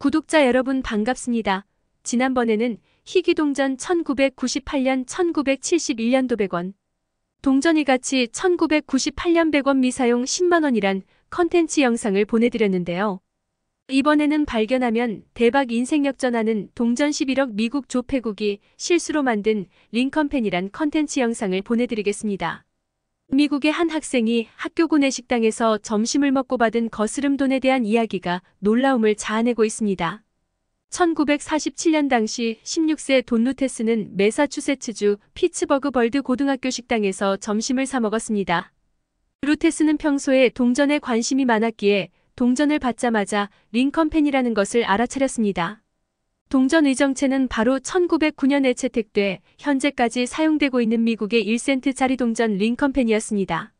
구독자 여러분 반갑습니다. 지난번에는 희귀동전 1998년 1971년도 100원, 동전이 가치 1998년 100원 미사용 10만원이란 컨텐츠 영상을 보내드렸는데요. 이번에는 발견하면 대박 인생 역전하는 동전 11억 미국 조폐국이 실수로 만든 링컨펜이란 컨텐츠 영상을 보내드리겠습니다. 미국의 한 학생이 학교 구내식당에서 점심을 먹고 받은 거스름 돈에 대한 이야기가 놀라움을 자아내고 있습니다. 1947년 당시 16세 돈 루테스는 메사추세츠주 피츠버그 벌드 고등학교 식당에서 점심을 사 먹었습니다. 루테스는 평소에 동전에 관심이 많았기에 동전을 받자마자 링컨펜이라는 것을 알아차렸습니다. 동전 의정체는 바로 1909년에 채택돼 현재까지 사용되고 있는 미국의 1센트짜리 동전 링컨펜이었습니다.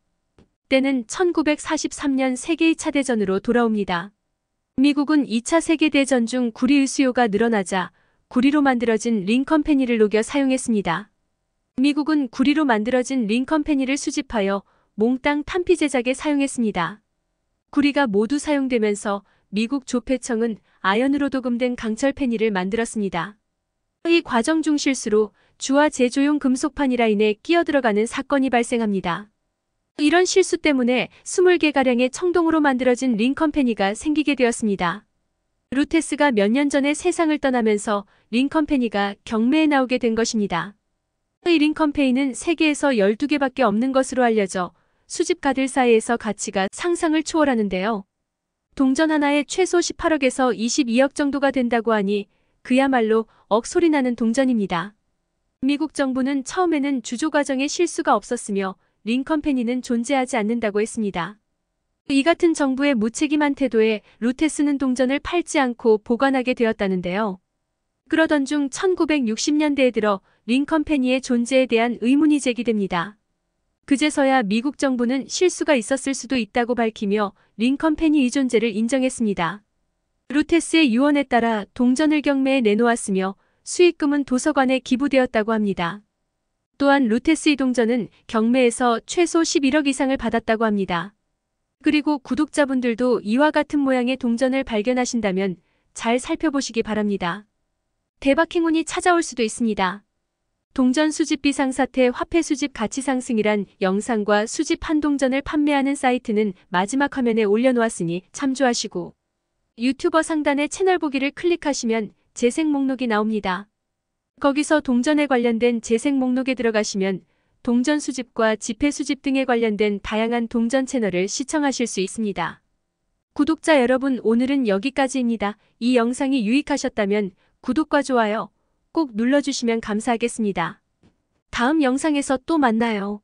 때는 1943년 세계 2차 대전으로 돌아옵니다. 미국은 2차 세계대전 중 구리의 수요가 늘어나자 구리로 만들어진 링컨 페니를 녹여 사용했습니다. 미국은 구리로 만들어진 링컨 페니를 수집하여 몽땅 탄피 제작에 사용했습니다. 구리가 모두 사용되면서 미국 조폐청은 아연으로 도금된 강철 페니를 만들었습니다. 이 과정 중 실수로 주화 제조용 금속판이라 인해 끼어들어가는 사건이 발생합니다. 이런 실수 때문에 20개가량의 청동으로 만들어진 링컨 페니가 생기게 되었습니다. 루테스가 몇 년 전에 세상을 떠나면서 링컨 페니가 경매에 나오게 된 것입니다. 이 링컨 페이는 세계에서 12개밖에 없는 것으로 알려져 수집가들 사이에서 가치가 상상을 초월하는데요. 동전 하나에 최소 18억에서 22억 정도가 된다고 하니 그야말로 억소리 나는 동전입니다. 미국 정부는 처음에는 주조 과정에 실수가 없었으며 링컨페니는 존재하지 않는다고 했습니다. 이 같은 정부의 무책임한 태도에 루테스는 동전을 팔지 않고 보관하게 되었다는데요. 그러던 중 1960년대에 들어 링컨페니의 존재에 대한 의문이 제기됩니다. 그제서야 미국 정부는 실수가 있었을 수도 있다고 밝히며 링컨 펜이 이 존재를 인정했습니다. 루테스의 유언에 따라 동전을 경매에 내놓았으며 수익금은 도서관에 기부되었다고 합니다. 또한 루테스의 동전은 경매에서 최소 11억 이상을 받았다고 합니다. 그리고 구독자분들도 이와 같은 모양의 동전을 발견하신다면 잘 살펴보시기 바랍니다. 대박 행운이 찾아올 수도 있습니다. 동전 수집 비상사태 화폐 수집 가치 상승이란 영상과 수집 한동전을 판매하는 사이트는 마지막 화면에 올려놓았으니 참조하시고 유튜버 상단의 채널 보기를 클릭하시면 재생 목록이 나옵니다. 거기서 동전에 관련된 재생 목록에 들어가시면 동전 수집과 지폐 수집 등에 관련된 다양한 동전 채널을 시청하실 수 있습니다. 구독자 여러분 오늘은 여기까지입니다. 이 영상이 유익하셨다면 구독과 좋아요, 꼭 눌러주시면 감사하겠습니다. 다음 영상에서 또 만나요.